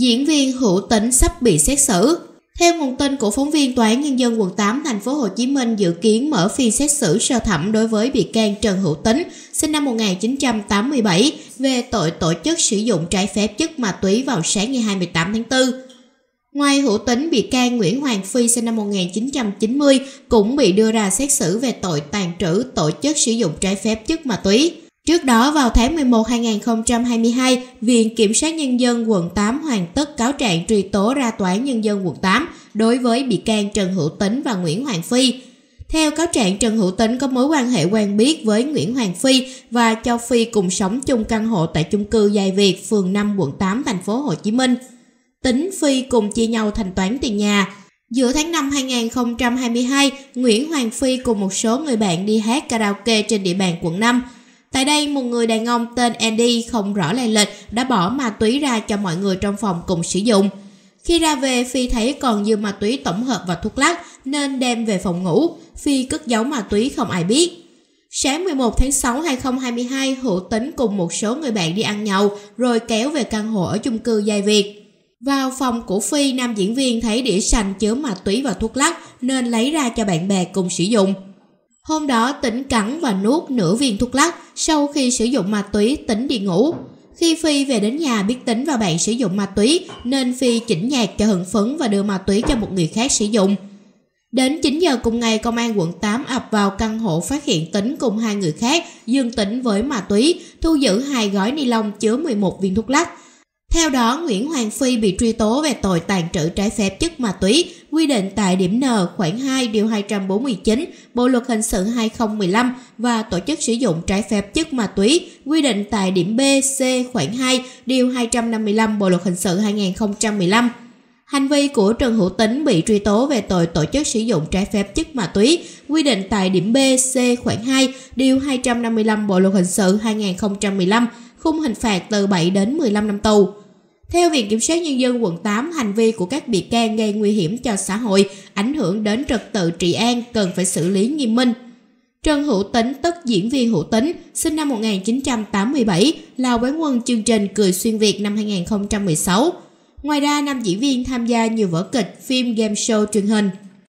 Diễn viên Hữu tính sắp bị xét xử. Theo nguồn tin của phóng viên Tòa án Nhân dân quận 8 thành phố Hồ Chí Minh dự kiến mở phiên xét xử sơ thẩm đối với bị can Trần Hữu Tính, sinh năm 1987, về tội tổ chức sử dụng trái phép chất ma túy vào sáng ngày 28 tháng 4. Ngoài hữu tính, bị can Nguyễn Hoàng Phi sinh năm 1990 cũng bị đưa ra xét xử về tội tàn trữ tổ chức sử dụng trái phép chất ma túy. Trước đó vào tháng 11 2022, Viện Kiểm sát Nhân dân quận 8 hoàn tất cáo trạng truy tố ra Tòa án Nhân dân quận 8 đối với bị can Trần Hữu Tính và Nguyễn Hoàng Phi. Theo cáo trạng, Trần Hữu Tính có mối quan hệ quen biết với Nguyễn Hoàng Phi và cho Phi cùng sống chung căn hộ tại chung cư Giai Việt, phường 5, quận 8, thành phố Hồ Chí Minh. Tính Phi cùng chia nhau thanh toán tiền nhà. Giữa tháng 5 2022, Nguyễn Hoàng Phi cùng một số người bạn đi hát karaoke trên địa bàn quận 5. Tại đây, một người đàn ông tên Andy không rõ lai lịch đã bỏ ma túy ra cho mọi người trong phòng cùng sử dụng. Khi ra về, Phi thấy còn dư ma túy tổng hợp và thuốc lắc nên đem về phòng ngủ. Phi cất giấu ma túy không ai biết. Sáng 11 tháng 6 2022, Hữu Tính cùng một số người bạn đi ăn nhậu rồi kéo về căn hộ ở chung cư Giai Việt. Vào phòng của Phi, nam diễn viên thấy đĩa sành chứa ma túy và thuốc lắc nên lấy ra cho bạn bè cùng sử dụng. Hôm đó tỉnh cắn và nuốt nửa viên thuốc lắc sau khi sử dụng ma túy tỉnh đi ngủ. Khi Phi về đến nhà biết tính và bạn sử dụng ma túy nên Phi chỉnh nhạc cho hưng phấn và đưa ma túy cho một người khác sử dụng. Đến 9 giờ cùng ngày, công an quận 8 ập vào căn hộ phát hiện tính cùng hai người khác dương tính với ma túy, thu giữ hai gói ni lông chứa 11 viên thuốc lắc. Theo đó, Nguyễn Hoàng Phi bị truy tố về tội tàn trữ trái phép chất ma túy, quy định tại điểm N khoảng 2 điều 249 Bộ luật hình sự 2015 và tổ chức sử dụng trái phép chất ma túy, quy định tại điểm B, C khoảng 2 điều 255 Bộ luật hình sự 2015. Hành vi của Trần Hữu Tính bị truy tố về tội tổ chức sử dụng trái phép chất ma túy, quy định tại điểm B, C khoảng 2, điều 255 Bộ luật hình sự 2015, khung hình phạt từ 7 đến 15 năm tù. Theo Viện Kiểm sát Nhân dân quận 8, hành vi của các bị can gây nguy hiểm cho xã hội, ảnh hưởng đến trật tự trị an cần phải xử lý nghiêm minh. Trần Hữu Tính tức diễn viên Hữu Tính, sinh năm 1987, là quán quân chương trình Cười Xuyên Việt năm 2016. Ngoài ra, nam diễn viên tham gia nhiều vở kịch, phim, game show truyền hình.